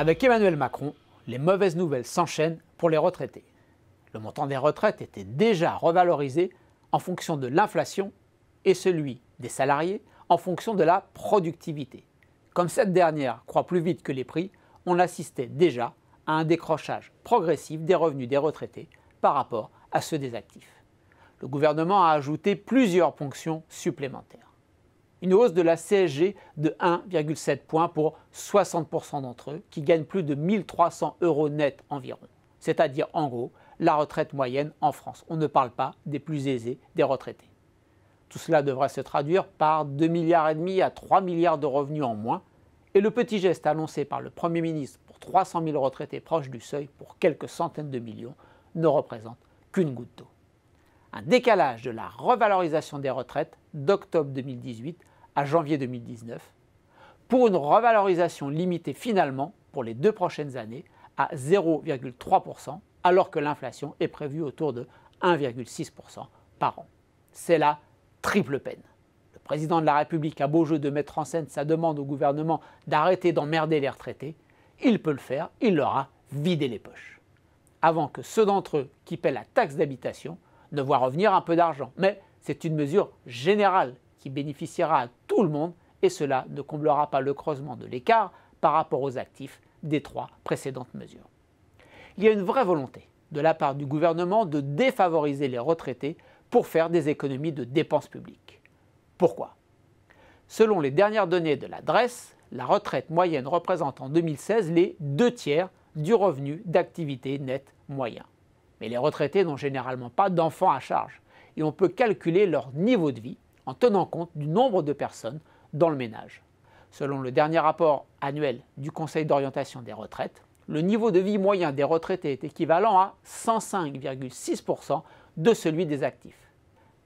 Avec Emmanuel Macron, les mauvaises nouvelles s'enchaînent pour les retraités. Le montant des retraites était déjà revalorisé en fonction de l'inflation et celui des salariés en fonction de la productivité. Comme cette dernière croît plus vite que les prix, on assistait déjà à un décrochage progressif des revenus des retraités par rapport à ceux des actifs. Le gouvernement a ajouté plusieurs ponctions supplémentaires une hausse de la CSG de 1,7 point pour 60% d'entre eux qui gagnent plus de 1300 euros net environ, c'est-à-dire en gros la retraite moyenne en France. On ne parle pas des plus aisés, des retraités. Tout cela devrait se traduire par 2,5 milliards à 3 milliards de revenus en moins et le petit geste annoncé par le Premier ministre pour 300 000 retraités proches du seuil pour quelques centaines de millions ne représente qu'une goutte d'eau un décalage de la revalorisation des retraites d'octobre 2018 à janvier 2019, pour une revalorisation limitée finalement pour les deux prochaines années à 0,3%, alors que l'inflation est prévue autour de 1,6% par an. C'est la triple peine. Le président de la République a beau jeu de mettre en scène sa demande au gouvernement d'arrêter d'emmerder les retraités, il peut le faire, il leur a vidé les poches. Avant que ceux d'entre eux qui paient la taxe d'habitation ne voient revenir un peu d'argent. Mais c'est une mesure générale qui bénéficiera à tout le monde et cela ne comblera pas le creusement de l'écart par rapport aux actifs des trois précédentes mesures. Il y a une vraie volonté de la part du gouvernement de défavoriser les retraités pour faire des économies de dépenses publiques. Pourquoi Selon les dernières données de l'adresse, la retraite moyenne représente en 2016 les deux tiers du revenu d'activité net moyen. Mais les retraités n'ont généralement pas d'enfants à charge et on peut calculer leur niveau de vie en tenant compte du nombre de personnes dans le ménage. Selon le dernier rapport annuel du Conseil d'orientation des retraites, le niveau de vie moyen des retraités est équivalent à 105,6% de celui des actifs.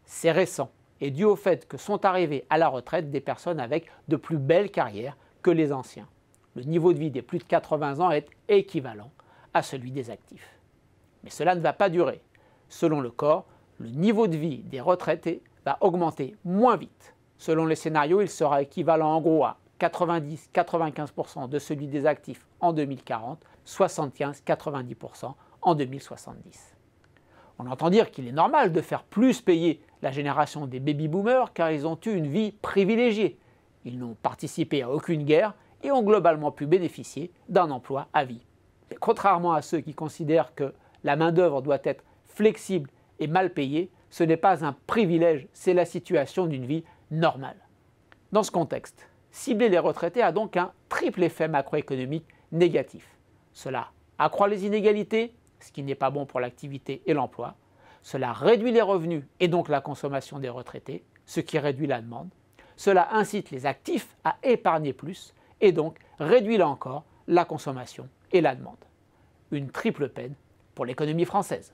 C'est récent et dû au fait que sont arrivées à la retraite des personnes avec de plus belles carrières que les anciens. Le niveau de vie des plus de 80 ans est équivalent à celui des actifs. Mais cela ne va pas durer. Selon le corps, le niveau de vie des retraités va augmenter moins vite. Selon les scénarios, il sera équivalent en gros à 90-95% de celui des actifs en 2040, 75-90% en 2070. On entend dire qu'il est normal de faire plus payer la génération des baby-boomers car ils ont eu une vie privilégiée. Ils n'ont participé à aucune guerre et ont globalement pu bénéficier d'un emploi à vie. contrairement à ceux qui considèrent que la main-d'œuvre doit être flexible et mal payée, ce n'est pas un privilège, c'est la situation d'une vie normale. Dans ce contexte, cibler les retraités a donc un triple effet macroéconomique négatif. Cela accroît les inégalités, ce qui n'est pas bon pour l'activité et l'emploi. Cela réduit les revenus et donc la consommation des retraités, ce qui réduit la demande. Cela incite les actifs à épargner plus et donc réduit là encore la consommation et la demande. Une triple peine pour l'économie française.